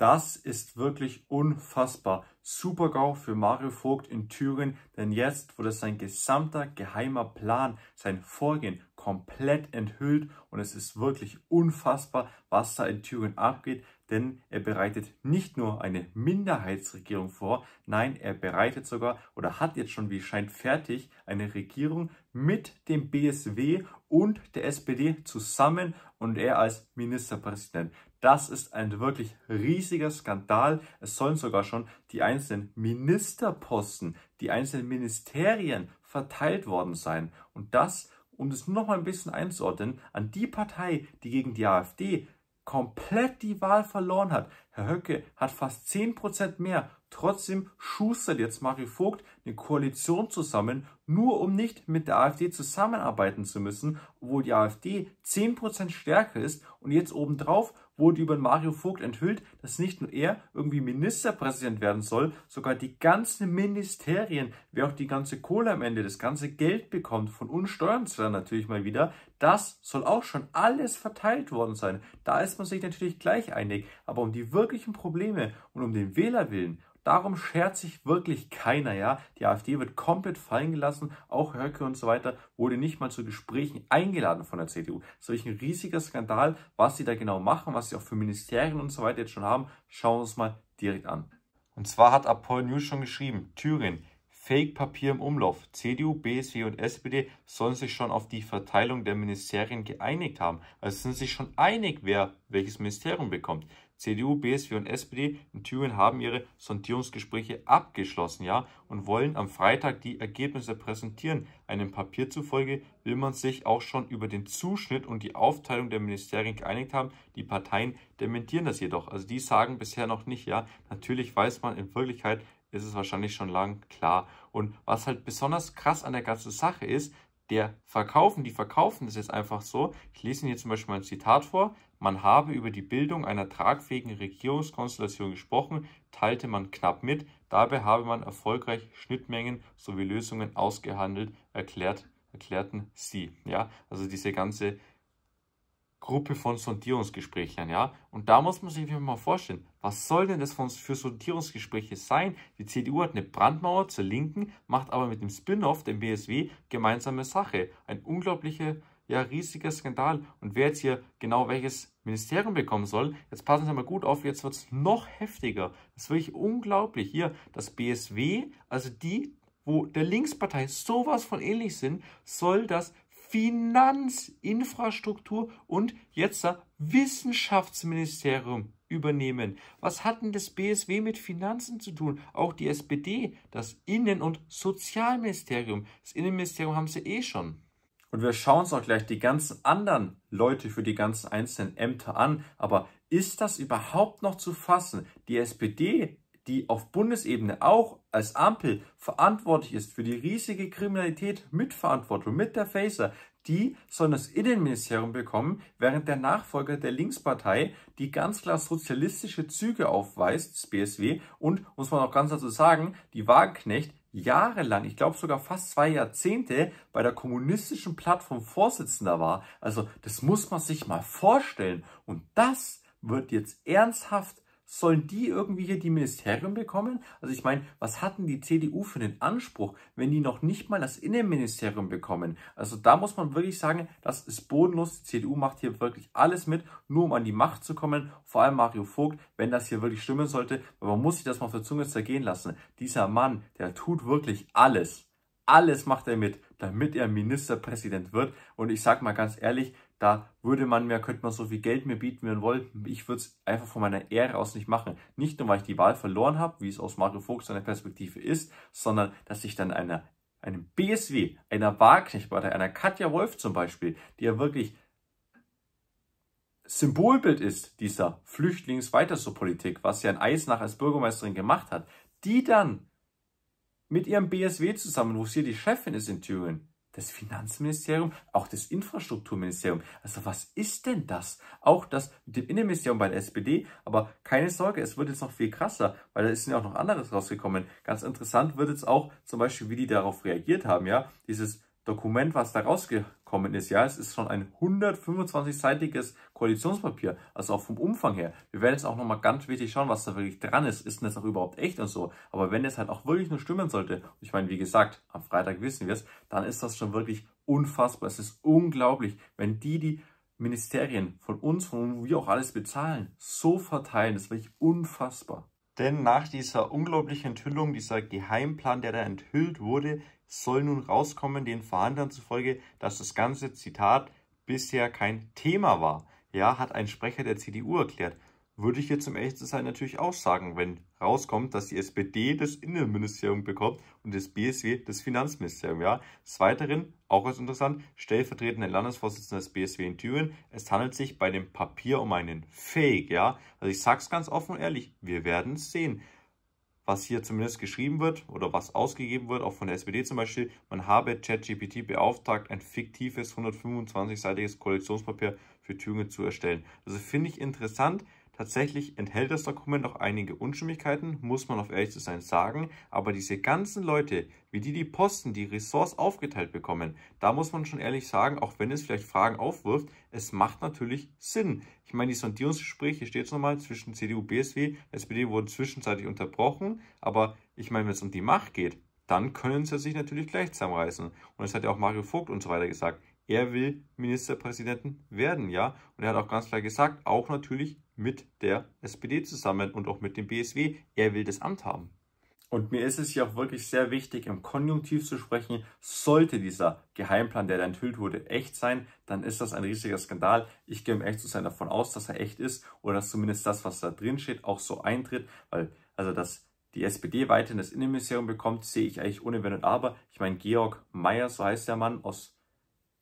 Das ist wirklich unfassbar. Super GAU für Mario Vogt in Thüringen, denn jetzt wurde sein gesamter geheimer Plan, sein Vorgehen komplett enthüllt und es ist wirklich unfassbar, was da in Thüringen abgeht, denn er bereitet nicht nur eine Minderheitsregierung vor, nein, er bereitet sogar oder hat jetzt schon, wie scheint, fertig eine Regierung mit dem BSW und der SPD zusammen und er als Ministerpräsident. Das ist ein wirklich riesiger Skandal. Es sollen sogar schon die einzelnen Ministerposten, die einzelnen Ministerien verteilt worden sein. Und das, um das nochmal ein bisschen einzuordnen, an die Partei, die gegen die AfD komplett die Wahl verloren hat, Herr Höcke hat fast 10% mehr. Trotzdem schustert jetzt Mario Vogt eine Koalition zusammen, nur um nicht mit der AfD zusammenarbeiten zu müssen, obwohl die AfD 10% stärker ist und jetzt obendrauf wurde über Mario Vogt enthüllt, dass nicht nur er irgendwie Ministerpräsident werden soll, sogar die ganzen Ministerien, wer auch die ganze Kohle am Ende, das ganze Geld bekommt, von uns Steuerzahlern natürlich mal wieder, das soll auch schon alles verteilt worden sein. Da ist man sich natürlich gleich einig, aber um die Wirkung wirklichen Probleme und um den Wähler willen. Darum schert sich wirklich keiner, ja. Die AfD wird komplett fallen gelassen, auch Höcke und so weiter wurde nicht mal zu Gesprächen eingeladen von der CDU. Solch ein riesiger Skandal, was sie da genau machen, was sie auch für Ministerien und so weiter jetzt schon haben, schauen wir uns mal direkt an. Und zwar hat Apollo News schon geschrieben, Thüringen, Fake-Papier im Umlauf. CDU, BSW und SPD sollen sich schon auf die Verteilung der Ministerien geeinigt haben. Also sind sich schon einig, wer welches Ministerium bekommt. CDU, BSW und SPD in Thüringen haben ihre Sondierungsgespräche abgeschlossen, ja, und wollen am Freitag die Ergebnisse präsentieren. Einem Papier zufolge will man sich auch schon über den Zuschnitt und die Aufteilung der Ministerien geeinigt haben. Die Parteien dementieren das jedoch. Also die sagen bisher noch nicht, ja. Natürlich weiß man in Wirklichkeit, ist es wahrscheinlich schon lang klar. Und was halt besonders krass an der ganzen Sache ist, der verkaufen, die verkaufen das jetzt einfach so. Ich lese Ihnen hier zum Beispiel mal ein Zitat vor. Man habe über die Bildung einer tragfähigen Regierungskonstellation gesprochen, teilte man knapp mit, dabei habe man erfolgreich Schnittmengen sowie Lösungen ausgehandelt, erklärt, erklärten sie. Ja, also diese ganze Gruppe von Sondierungsgesprächen, ja. Und da muss man sich mal vorstellen, was soll denn das für Sondierungsgespräche sein? Die CDU hat eine Brandmauer zur Linken, macht aber mit dem Spin-off, dem BSW, gemeinsame Sache. Ein unglaublicher ja, riesiger Skandal. Und wer jetzt hier genau welches Ministerium bekommen soll, jetzt passen Sie mal gut auf, jetzt wird es noch heftiger. Das ist wirklich unglaublich. Hier das BSW, also die, wo der Linkspartei sowas von ähnlich sind, soll das Finanzinfrastruktur und jetzt das Wissenschaftsministerium übernehmen. Was hat denn das BSW mit Finanzen zu tun? Auch die SPD, das Innen- und Sozialministerium. Das Innenministerium haben sie eh schon. Und wir schauen uns auch gleich die ganzen anderen Leute für die ganzen einzelnen Ämter an. Aber ist das überhaupt noch zu fassen? Die SPD, die auf Bundesebene auch als Ampel verantwortlich ist für die riesige Kriminalität mit Verantwortung, mit der Facer, die sollen das Innenministerium bekommen, während der Nachfolger der Linkspartei, die ganz klar sozialistische Züge aufweist, das BSW, und muss man auch ganz dazu sagen, die Wagenknecht jahrelang, ich glaube sogar fast zwei Jahrzehnte, bei der kommunistischen Plattform Vorsitzender war. Also das muss man sich mal vorstellen. Und das wird jetzt ernsthaft Sollen die irgendwie hier die Ministerien bekommen? Also ich meine, was hatten die CDU für den Anspruch, wenn die noch nicht mal das Innenministerium bekommen? Also da muss man wirklich sagen, das ist bodenlos. Die CDU macht hier wirklich alles mit, nur um an die Macht zu kommen. Vor allem Mario Vogt, wenn das hier wirklich stimmen sollte. Aber man muss sich das mal auf der Zunge zergehen lassen. Dieser Mann, der tut wirklich alles. Alles macht er mit damit er Ministerpräsident wird. Und ich sage mal ganz ehrlich, da würde man mir, könnte man so viel Geld mir bieten, wenn man wollen. Ich würde es einfach von meiner Ehre aus nicht machen. Nicht nur, weil ich die Wahl verloren habe, wie es aus Mario Vogt seiner Perspektive ist, sondern dass ich dann einer, einem BSW, einer Wagenknecht oder einer Katja Wolf zum Beispiel, die ja wirklich Symbolbild ist dieser flüchtlings so politik was ja ein Eisnach als Bürgermeisterin gemacht hat, die dann mit ihrem BSW zusammen, wo sie die Chefin ist in Thüringen. Das Finanzministerium, auch das Infrastrukturministerium. Also was ist denn das? Auch das mit dem Innenministerium bei der SPD. Aber keine Sorge, es wird jetzt noch viel krasser, weil da ist ja auch noch anderes rausgekommen. Ganz interessant wird jetzt auch zum Beispiel, wie die darauf reagiert haben. ja, Dieses Dokument, was da rausgekommen ist, ja, es ist schon ein 125-seitiges Koalitionspapier, also auch vom Umfang her. Wir werden jetzt auch nochmal ganz wichtig schauen, was da wirklich dran ist. Ist denn das auch überhaupt echt und so? Aber wenn es halt auch wirklich nur stimmen sollte, ich meine, wie gesagt, am Freitag wissen wir es, dann ist das schon wirklich unfassbar. Es ist unglaublich, wenn die, die Ministerien von uns, von wo wir auch alles bezahlen, so verteilen. Das ist wirklich unfassbar. Denn nach dieser unglaublichen Enthüllung, dieser Geheimplan, der da enthüllt wurde, soll nun rauskommen, den Verhandlern zufolge, dass das ganze Zitat bisher kein Thema war. Ja, hat ein Sprecher der CDU erklärt. Würde ich jetzt im echten sein natürlich auch sagen, wenn rauskommt, dass die SPD das Innenministerium bekommt und das BSW das Finanzministerium. Ja. Des Weiteren, auch ganz interessant, stellvertretender Landesvorsitzender des BSW in Thüringen. Es handelt sich bei dem Papier um einen Fake. Ja. Also ich sage es ganz offen und ehrlich, wir werden es sehen was hier zumindest geschrieben wird oder was ausgegeben wird, auch von der SPD zum Beispiel, man habe ChatGPT beauftragt, ein fiktives 125-seitiges Koalitionspapier für Thüringen zu erstellen. Also finde ich interessant, Tatsächlich enthält das Dokument auch einige Unstimmigkeiten, muss man auf ehrlich zu sein sagen, aber diese ganzen Leute, wie die die Posten, die Ressorts aufgeteilt bekommen, da muss man schon ehrlich sagen, auch wenn es vielleicht Fragen aufwirft, es macht natürlich Sinn. Ich meine, die Sondierungsgespräche, steht es nochmal, zwischen CDU, BSW, SPD wurden zwischenzeitlich unterbrochen, aber ich meine, wenn es um die Macht geht, dann können sie sich natürlich gleich zusammenreißen. Und das hat ja auch Mario Vogt und so weiter gesagt. Er will Ministerpräsidenten werden, ja. Und er hat auch ganz klar gesagt, auch natürlich mit der SPD zusammen und auch mit dem BSW. Er will das Amt haben. Und mir ist es hier auch wirklich sehr wichtig, im Konjunktiv zu sprechen. Sollte dieser Geheimplan, der da enthüllt wurde, echt sein, dann ist das ein riesiger Skandal. Ich gehe, im echt zu sein, davon aus, dass er echt ist oder dass zumindest das, was da drin steht, auch so eintritt. Weil, also, dass die SPD weiterhin das Innenministerium bekommt, sehe ich eigentlich ohne Wenn und Aber. Ich meine, Georg Mayer, so heißt der Mann, aus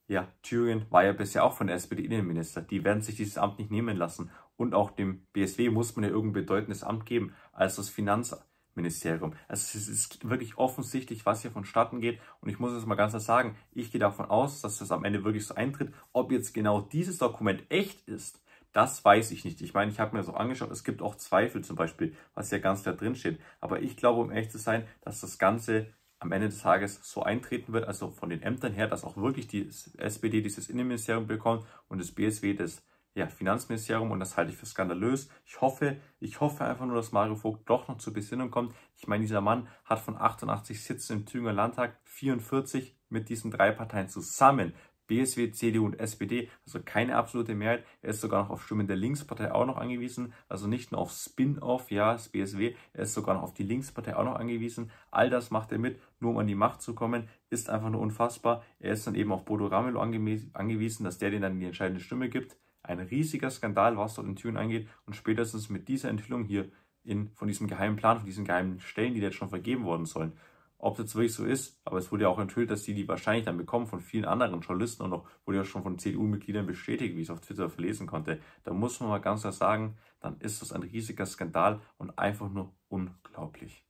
ja, Thüringen war ja bisher auch von der SPD Innenminister. Die werden sich dieses Amt nicht nehmen lassen und auch dem BSW muss man ja irgendein bedeutendes Amt geben, als das Finanzministerium. Also es ist wirklich offensichtlich, was hier vonstatten geht. Und ich muss es mal ganz klar sagen, ich gehe davon aus, dass das am Ende wirklich so eintritt. Ob jetzt genau dieses Dokument echt ist, das weiß ich nicht. Ich meine, ich habe mir das auch angeschaut. Es gibt auch Zweifel zum Beispiel, was hier ganz klar drinsteht. Aber ich glaube, um ehrlich zu sein, dass das Ganze am Ende des Tages so eintreten wird, also von den Ämtern her, dass auch wirklich die SPD dieses Innenministerium bekommt und das BSW das ja, Finanzministerium und das halte ich für skandalös. Ich hoffe, ich hoffe einfach nur, dass Mario Vogt doch noch zur Besinnung kommt. Ich meine, dieser Mann hat von 88 Sitzen im Thüringer Landtag 44 mit diesen drei Parteien zusammen. BSW, CDU und SPD, also keine absolute Mehrheit. Er ist sogar noch auf Stimmen der Linkspartei auch noch angewiesen, also nicht nur auf Spin-off, ja, das BSW, er ist sogar noch auf die Linkspartei auch noch angewiesen. All das macht er mit, nur um an die Macht zu kommen, ist einfach nur unfassbar. Er ist dann eben auf Bodo Ramelow angewiesen, dass der den dann die entscheidende Stimme gibt. Ein riesiger Skandal, was dort in Türen angeht. Und spätestens mit dieser Enthüllung hier in, von diesem geheimen Plan, von diesen geheimen Stellen, die jetzt schon vergeben worden sollen, ob das wirklich so ist, aber es wurde ja auch enthüllt, dass die die wahrscheinlich dann bekommen von vielen anderen Journalisten und auch wurde ja schon von CDU-Mitgliedern bestätigt, wie ich es auf Twitter verlesen konnte. Da muss man mal ganz klar sagen, dann ist das ein riesiger Skandal und einfach nur unglaublich.